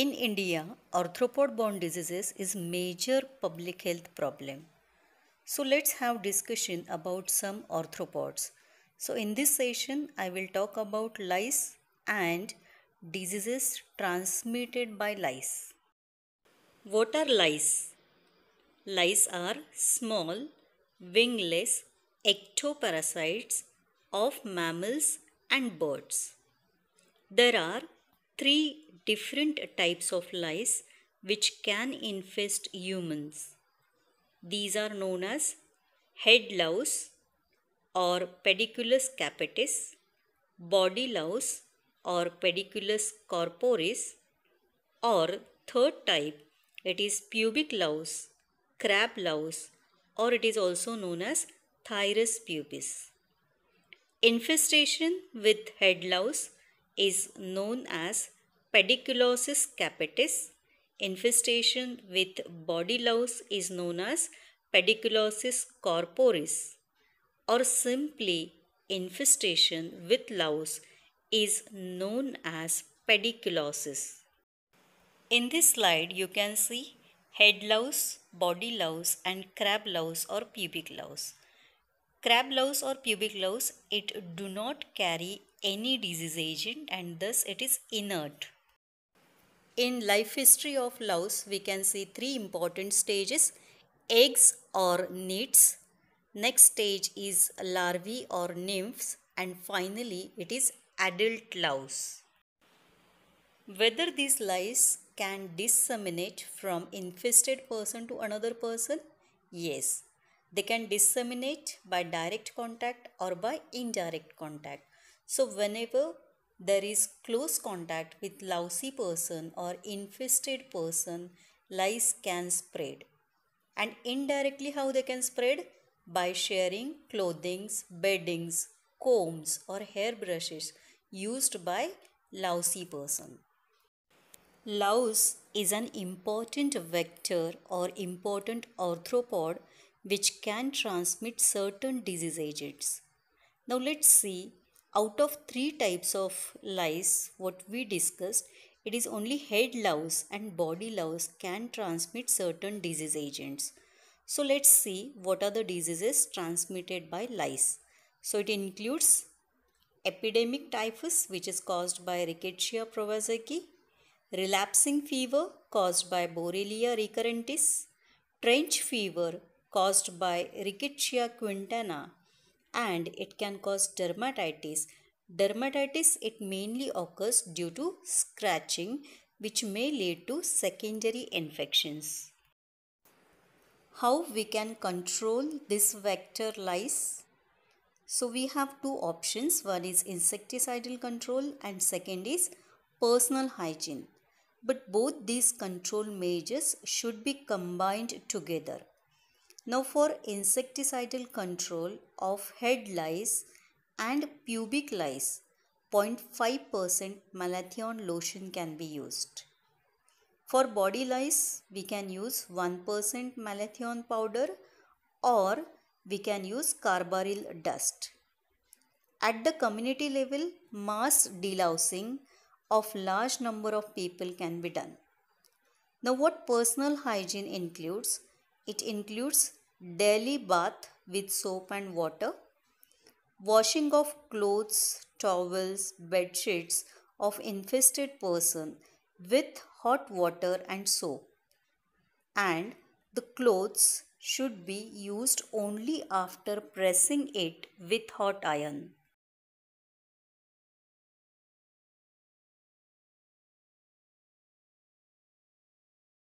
In India, arthropod-borne diseases is major public health problem. So let's have discussion about some arthropods. So in this session, I will talk about lice and diseases transmitted by lice. What are lice? Lice are small, wingless ectoparasites of mammals and birds. There are three different types of lice which can infest humans. These are known as head louse or pediculus capitis, body louse or pediculus corporis or third type it is pubic louse, crab louse or it is also known as thyrus pubis. Infestation with head louse is known as pediculosis capitis. Infestation with body louse is known as pediculosis corporis or simply infestation with louse is known as pediculosis. In this slide you can see head louse, body louse and crab louse or pubic louse. Crab louse or pubic louse it do not carry any disease agent and thus it is inert. In life history of louse, we can see three important stages, eggs or nits, next stage is larvae or nymphs and finally it is adult louse. Whether these lice can disseminate from infested person to another person? Yes, they can disseminate by direct contact or by indirect contact. So whenever there is close contact with lousy person or infested person, lice can spread. And indirectly how they can spread? By sharing clothings, beddings, combs or hair brushes used by lousy person. Louse is an important vector or important arthropod which can transmit certain disease agents. Now let's see out of three types of lice what we discussed it is only head louse and body louse can transmit certain disease agents so let's see what are the diseases transmitted by lice so it includes epidemic typhus which is caused by rickettsia prowazekii relapsing fever caused by borrelia recurrentis trench fever caused by rickettsia quintana and it can cause dermatitis. Dermatitis it mainly occurs due to scratching which may lead to secondary infections. How we can control this vector lice? So we have two options. One is insecticidal control and second is personal hygiene. But both these control measures should be combined together. Now for insecticidal control of head lice and pubic lice, 0.5% malathion lotion can be used. For body lice, we can use 1% malathion powder or we can use carbaryl dust. At the community level, mass delousing of large number of people can be done. Now what personal hygiene includes? It includes daily bath with soap and water, washing of clothes, towels, bed sheets of infested person with hot water and soap. And the clothes should be used only after pressing it with hot iron.